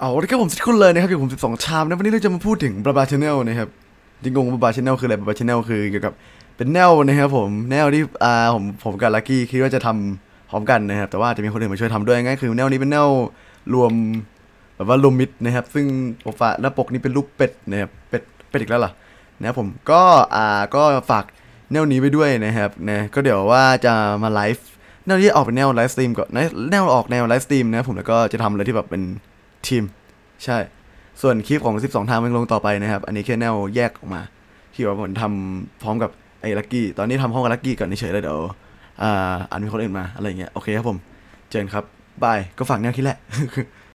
เอาทล้กผมสิคุณเลยนะครับอยู่ผม12ชามนะวันนี้เราจะมาพูดถึงบลาบลาชแนลนะครับ จริงงบลาบลาชแนลคืออะไรบลาบลาชแนลคือเกี่ยวกับเป็นแนวนะครับผมแนวที่อ่าผมผมกับลักกี้คิดว่าจะทำพร้อมกันนะครับ แต่ว่าจะมีคนอื่นมาช่วยทำาด้วยง่ายคือแนวนี้เป็นแนวรวมแบบว่ารวมมิดนะครับ ซึ่งโอฟะและปกนี้เป็นรูปเป็ดนะครับ เป็ดเป็ดอีกแล้วล่ะนะครับผมก็อ่าก็ฝากแนวนี้ไปด้วยนะครับนะก็เดี๋ยวว่าจะมาไลฟ์แนวนี้ออกเป็นแนวไลฟ์สตรีมก่อนแนวออกแนวไลฟ์สตรีมนะผมแล้วก็จะทำอะไรที่แบบเป็นทีมใช่ ส่วนคลิปของ 12 ทางมันลงต่อไปนะครับ อันนี้แค่แนวแยกออกมา ที่ว่าผมทำพร้อมกับไอ้ลักกี้ ตอนนี้ทำห้องกับลักกี้ก่อนเฉยเลย เดี๋ยว อ่านมีคนอื่นมาอะไรเงี้ย โอเคครับผม เจนครับ บาย ก็ฝากแนวคิดแหละ